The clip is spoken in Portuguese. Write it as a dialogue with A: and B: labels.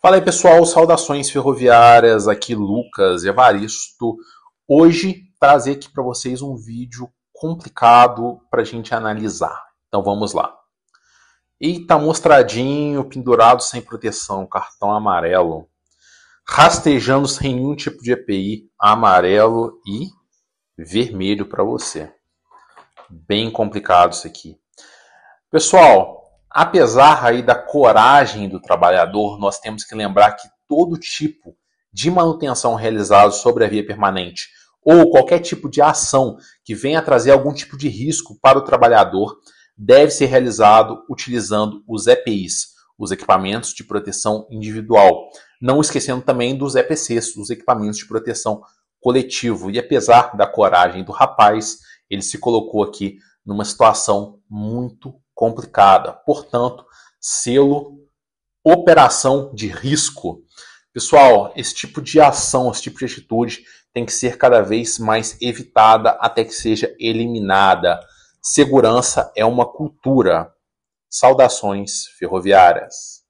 A: Fala aí pessoal, saudações ferroviárias, aqui Lucas Evaristo. Hoje trazer aqui para vocês um vídeo complicado para a gente analisar. Então vamos lá. Eita, mostradinho, pendurado sem proteção, cartão amarelo, rastejando sem nenhum tipo de EPI, amarelo e vermelho para você. Bem complicado isso aqui. Pessoal, Apesar aí da coragem do trabalhador, nós temos que lembrar que todo tipo de manutenção realizada sobre a via permanente ou qualquer tipo de ação que venha a trazer algum tipo de risco para o trabalhador deve ser realizado utilizando os EPIs, os equipamentos de proteção individual, não esquecendo também dos EPCs, os equipamentos de proteção coletivo. E apesar da coragem do rapaz, ele se colocou aqui numa situação muito complicada. Portanto, selo operação de risco. Pessoal, esse tipo de ação, esse tipo de atitude tem que ser cada vez mais evitada até que seja eliminada. Segurança é uma cultura. Saudações ferroviárias.